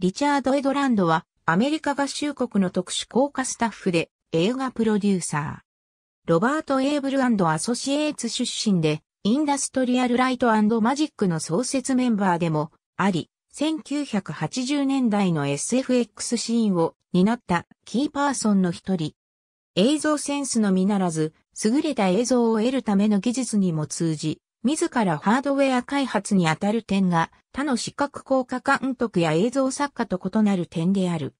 リチャード・エドランドはアメリカ合衆国の特殊効果スタッフで映画プロデューサー。ロバート・エーブルアソシエーツ出身で、インダストリアル・ライトマジックの創設メンバーでもあり、1980年代の SFX シーンを担ったキーパーソンの一人。映像センスのみならず、優れた映像を得るための技術にも通じ、自らハードウェア開発にあたる点が他の視覚効果監督や映像作家と異なる点である。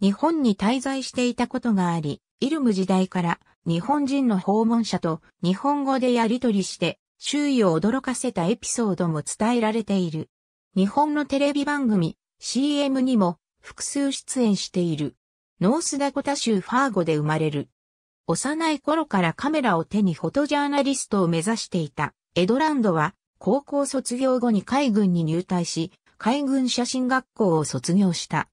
日本に滞在していたことがあり、イルム時代から日本人の訪問者と日本語でやり取りして周囲を驚かせたエピソードも伝えられている。日本のテレビ番組 CM にも複数出演している。ノースダコタ州ファーゴで生まれる。幼い頃からカメラを手にフォトジャーナリストを目指していた。エドランドは高校卒業後に海軍に入隊し、海軍写真学校を卒業した。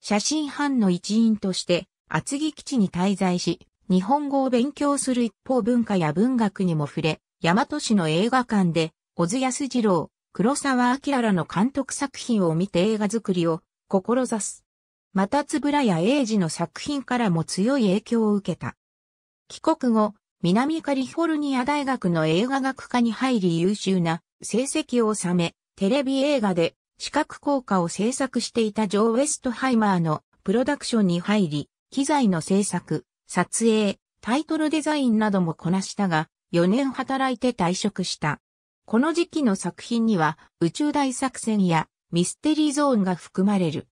写真班の一員として厚木基地に滞在し、日本語を勉強する一方文化や文学にも触れ、大和市の映画館で、小津安二郎、黒沢明らの監督作品を見て映画作りを志す。またらや英二の作品からも強い影響を受けた。帰国後、南カリフォルニア大学の映画学科に入り優秀な成績を収め、テレビ映画で視覚効果を制作していたジョー・ウェストハイマーのプロダクションに入り、機材の制作、撮影、タイトルデザインなどもこなしたが、4年働いて退職した。この時期の作品には宇宙大作戦やミステリーゾーンが含まれる。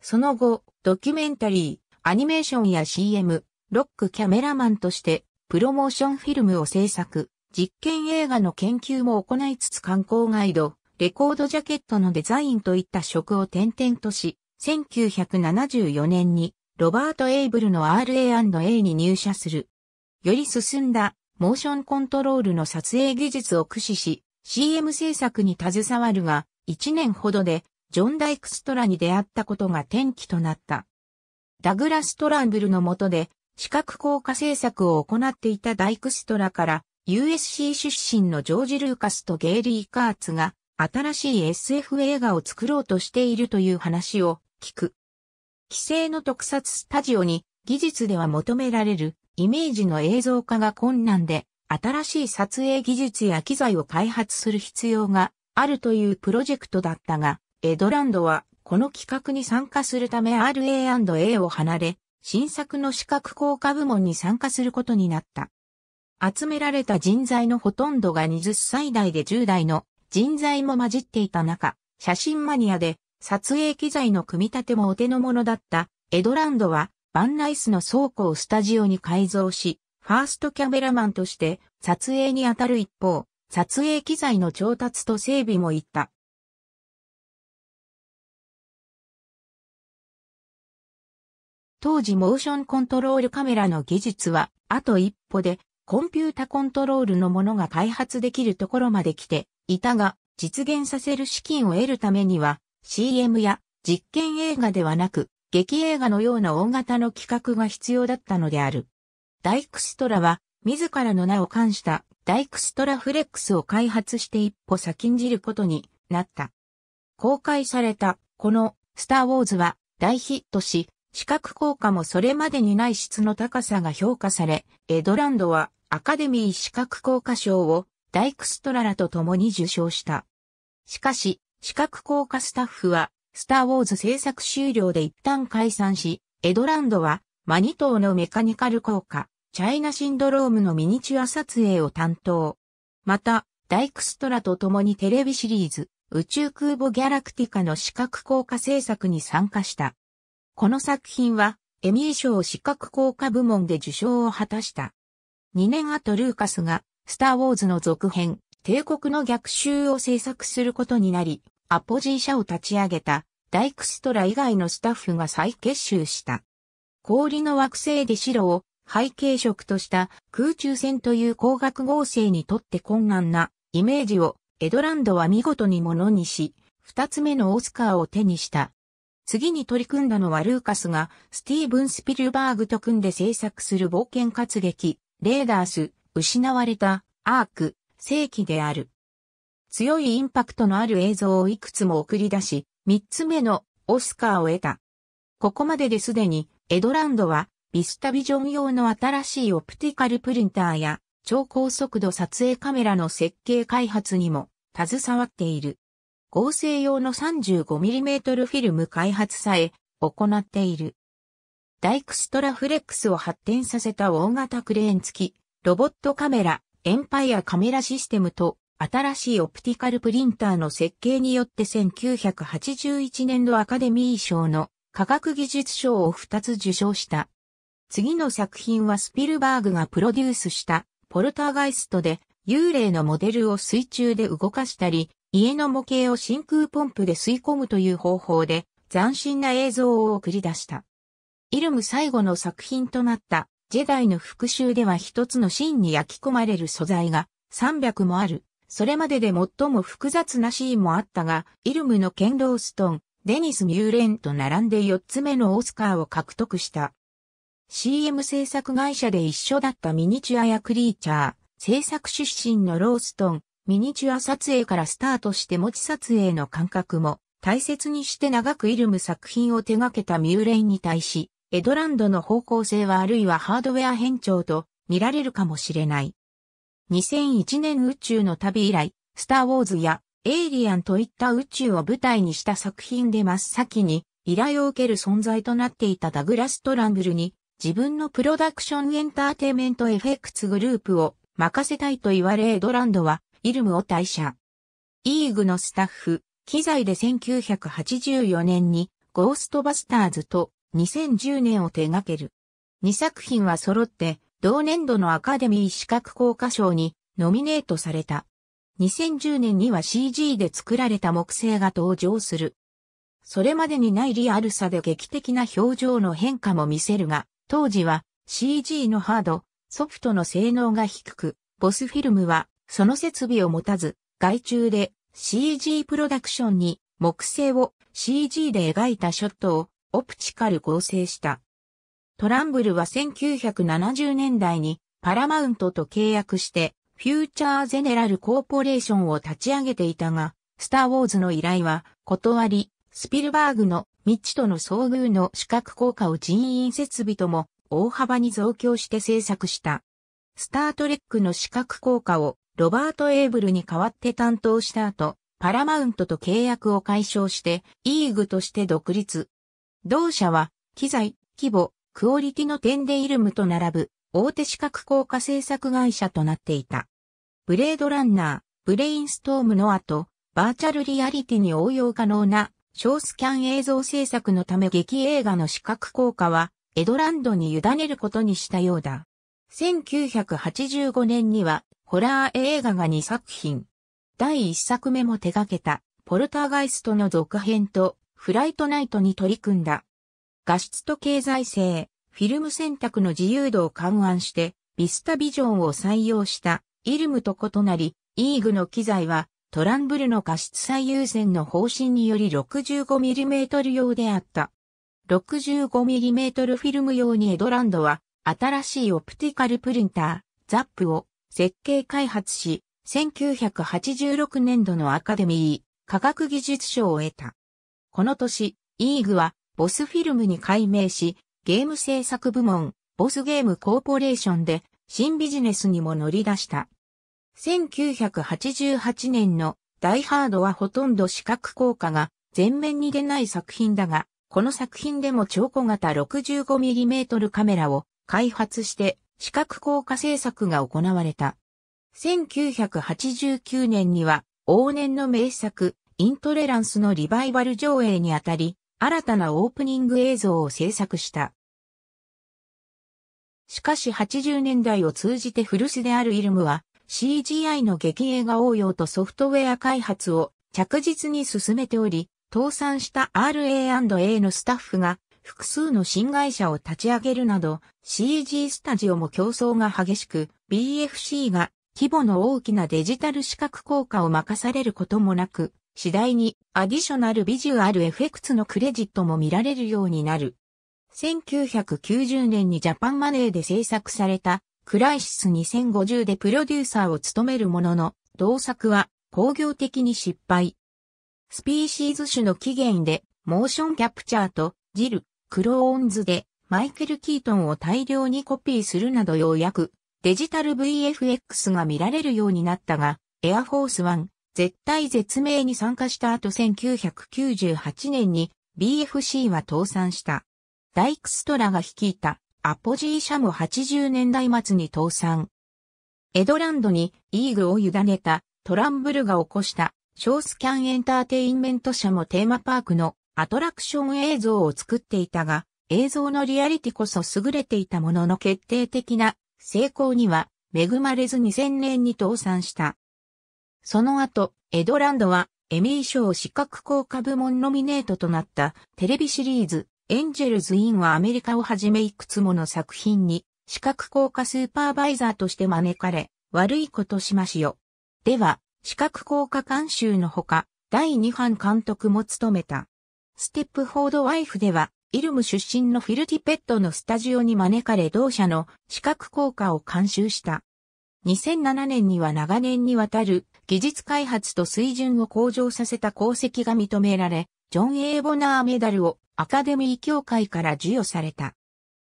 その後、ドキュメンタリー、アニメーションや CM、ロックキャメラマンとしてプロモーションフィルムを制作、実験映画の研究も行いつつ観光ガイド、レコードジャケットのデザインといった職を転々とし、1974年にロバート・エイブルの RA&A に入社する。より進んだモーションコントロールの撮影技術を駆使し、CM 制作に携わるが、1年ほどでジョン・ダイク・ストラに出会ったことが転機となった。ダグラス・トランブルの下で視覚効果制作を行っていたダイクストラから USC 出身のジョージ・ルーカスとゲイリー・カーツが新しい SF 映画を作ろうとしているという話を聞く。規制の特撮スタジオに技術では求められるイメージの映像化が困難で新しい撮影技術や機材を開発する必要があるというプロジェクトだったが、エドランドはこの企画に参加するため RA&A を離れ、新作の視覚効果部門に参加することになった。集められた人材のほとんどが20歳代で10代の人材も混じっていた中、写真マニアで撮影機材の組み立てもお手の物だったエドランドはバンライスの倉庫をスタジオに改造し、ファーストキャメラマンとして撮影に当たる一方、撮影機材の調達と整備も行った。当時モーションコントロールカメラの技術は、あと一歩で、コンピュータコントロールのものが開発できるところまで来ていたが、実現させる資金を得るためには、CM や実験映画ではなく、劇映画のような大型の企画が必要だったのである。ダイクストラは、自らの名を冠したダイクストラフレックスを開発して一歩先んじることになった。公開された、このスターウォーズは大ヒットし、視覚効果もそれまでにない質の高さが評価され、エドランドはアカデミー視覚効果賞をダイクストララと共に受賞した。しかし、視覚効果スタッフは、スター・ウォーズ制作終了で一旦解散し、エドランドは、マニトのメカニカル効果、チャイナシンドロームのミニチュア撮影を担当。また、ダイクストラと共にテレビシリーズ、宇宙空母ギャラクティカの視覚効果制作に参加した。この作品は、エミー賞視覚効果部門で受賞を果たした。2年後ルーカスが、スター・ウォーズの続編、帝国の逆襲を制作することになり、アポジー社を立ち上げた、ダイクストラ以外のスタッフが再結集した。氷の惑星で白を背景色とした空中戦という光学合成にとって困難なイメージをエドランドは見事にものにし、二つ目のオスカーを手にした次に取り組んだのはルーカスがスティーブン・スピルバーグと組んで制作する冒険活劇、レーダース、失われた、アーク、世紀である。強いインパクトのある映像をいくつも送り出し、3つ目のオスカーを得た。ここまでですでに、エドランドは、ビスタビジョン用の新しいオプティカルプリンターや、超高速度撮影カメラの設計開発にも携わっている。合成用の 35mm フィルム開発さえ行っている。ダイクストラフレックスを発展させた大型クレーン付き、ロボットカメラ、エンパイアカメラシステムと新しいオプティカルプリンターの設計によって1981年度アカデミー賞の科学技術賞を2つ受賞した。次の作品はスピルバーグがプロデュースしたポルターガイストで幽霊のモデルを水中で動かしたり、家の模型を真空ポンプで吸い込むという方法で斬新な映像を送り出した。イルム最後の作品となったジェダイの復讐では一つの芯に焼き込まれる素材が300もある。それまでで最も複雑なシーンもあったが、イルムのケンローストン、デニス・ミューレンと並んで4つ目のオスカーを獲得した。CM 制作会社で一緒だったミニチュアやクリーチャー、制作出身のローストン、ミニチュア撮影からスタートして持ち撮影の感覚も大切にして長くイルム作品を手掛けたミューレイに対し、エドランドの方向性はあるいはハードウェア変調と見られるかもしれない。2001年宇宙の旅以来、スター・ウォーズやエイリアンといった宇宙を舞台にした作品で真っ先に依頼を受ける存在となっていたダグラス・トランブルに自分のプロダクションエンターテイメントエフェクツグループを任せたいと言われエドランドはイルムを退社。イーグのスタッフ、機材で1984年にゴーストバスターズと2010年を手掛ける。2作品は揃って同年度のアカデミー資格効果賞にノミネートされた。2010年には CG で作られた木星が登場する。それまでにないリアルさで劇的な表情の変化も見せるが、当時は CG のハード、ソフトの性能が低く、ボスフィルムはその設備を持たず、外中で CG プロダクションに木製を CG で描いたショットをオプチカル合成した。トランブルは1970年代にパラマウントと契約してフューチャーゼネラルコーポレーションを立ち上げていたが、スターウォーズの依頼は断り、スピルバーグの未知との遭遇の視覚効果を人員設備とも大幅に増強して制作した。スタートレックの視覚効果をロバート・エーブルに代わって担当した後、パラマウントと契約を解消して、イーグとして独立。同社は、機材、規模、クオリティの点でイルムと並ぶ、大手資格効果制作会社となっていた。ブレードランナー、ブレインストームの後、バーチャルリアリティに応用可能な、小スキャン映像制作のため劇映画の資格効果は、エドランドに委ねることにしたようだ。1985年にはホラー映画が2作品。第1作目も手掛けた、ポルターガイストの続編と、フライトナイトに取り組んだ。画質と経済性、フィルム選択の自由度を勘案して、ビスタビジョンを採用したイルムと異なり、イーグの機材はトランブルの画質最優先の方針により 65mm 用であった。65mm フィルム用にエドランドは新しいオプティカルプリンター、ザップを設計開発し、1986年度のアカデミー科学技術賞を得た。この年、イーグはボスフィルムに改名し、ゲーム制作部門、ボスゲームコーポレーションで新ビジネスにも乗り出した。1988年のダイハードはほとんど視覚効果が全面に出ない作品だが、この作品でも超小型 65mm カメラを開発して視覚効果政策が行われた。1989年には往年の名作、イントレランスのリバイバル上映にあたり、新たなオープニング映像を制作した。しかし80年代を通じて古巣であるイルムは CGI の劇映画応用とソフトウェア開発を着実に進めており、倒産した RA&A のスタッフが複数の新会社を立ち上げるなど、CG スタジオも競争が激しく、BFC が規模の大きなデジタル視覚効果を任されることもなく、次第にアディショナルビジュアルエフェクツのクレジットも見られるようになる。1990年にジャパンマネーで制作されたクライシス2050でプロデューサーを務めるものの、同作は工業的に失敗。スピーシーズ種の起源でモーションキャプチャーとジル、クローンズでマイケル・キートンを大量にコピーするなどようやくデジタル VFX が見られるようになったが、エアフォース1、絶対絶命に参加した後1998年に BFC は倒産した。ダイクストラが率いたアポジー社も80年代末に倒産。エドランドにイーグを委ねたトランブルが起こしたショースキャンエンターテインメント社もテーマパークのアトラクション映像を作っていたが、映像のリアリティこそ優れていたものの決定的な成功には恵まれず2000年に倒産した。その後、エドランドはエミー賞視覚効果部門ノミネートとなったテレビシリーズエンジェルズ・インはアメリカをはじめいくつもの作品に視覚効果スーパーバイザーとして招かれ、悪いことしましよ。では、視覚効果監修のほか、第2班監督も務めた。ステップフォードワイフでは、イルム出身のフィルティペットのスタジオに招かれ同社の視覚効果を監修した。2007年には長年にわたる技術開発と水準を向上させた功績が認められ、ジョン・エボナーメダルをアカデミー協会から授与された。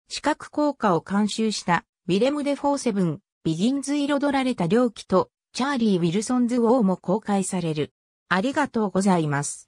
視覚効果を監修したウィレム・デ・フォーセブン、ビギンズ彩られた猟奇とチャーリー・ウィルソンズ・ウォーも公開される。ありがとうございます。